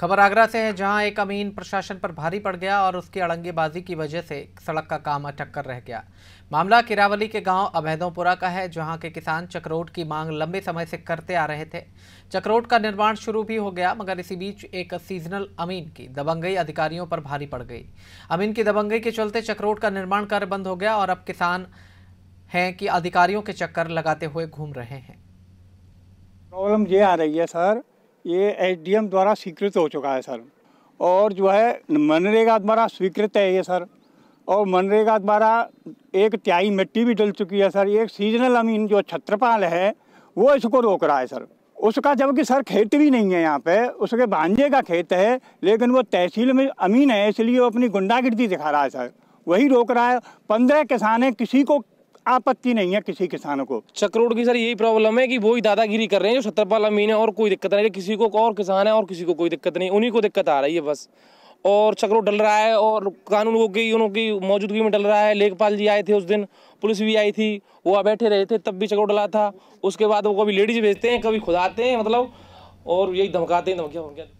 खबर आगरा से है जहां एक अमीन प्रशासन पर भारी पड़ गया और उसकी अड़ंगेबाजी की वजह से सड़क का काम अटक कर रह गया मामला किरावली के गांव अभैदोपुरा का है जहां के किसान चक्रोट की मांग लंबे समय से करते आ रहे थे चक्रोट का निर्माण शुरू भी हो गया मगर इसी बीच एक सीजनल अमीन की दबंगई अधिकारियों पर भारी पड़ गई अमीन की दबंगई के चलते चक्रोट का निर्माण कार्य बंद हो गया और अब किसान हैं कि अधिकारियों के चक्कर लगाते हुए घूम रहे हैं प्रॉब्लम ये आ रही है सर ये एसडीएम द्वारा स्वीकृत हो चुका है सर और जो है मनरेगा द्वारा स्वीकृत है ये सर और मनरेगा द्वारा एक त्याई मिट्टी भी डल चुकी है सर एक सीजनल अमीन जो छत्रपाल है वो इसको रोक रहा है सर उसका जबकि सर खेत भी नहीं है यहाँ पे उसके भांजे का खेत है लेकिन वो तहसील में अमीन है इसलिए वो अपनी गुंडागिर्दी दिखा रहा है सर वही रोक रहा है पंद्रह किसान हैं किसी को आपत्ति नहीं है किसी किसानों को चक्रोड की सर यही प्रॉब्लम है कि वो ही दादागिरी कर रहे हैं जो सत्रपाल अमीन है और कोई दिक्कत नहीं है किसी को और किसान है और किसी को कोई दिक्कत नहीं उन्हीं को दिक्कत आ रही है बस और चक्रो डल रहा है और कानून की उनकी मौजूदगी में डल रहा है लेखपाल जी आए थे उस दिन पुलिस भी आई थी वो बैठे रहे थे तब भी चक्रो डला था उसके बाद वो कभी लेडीज भेजते हैं कभी खुदाते हैं मतलब और यही धमकाते हैं धमकिया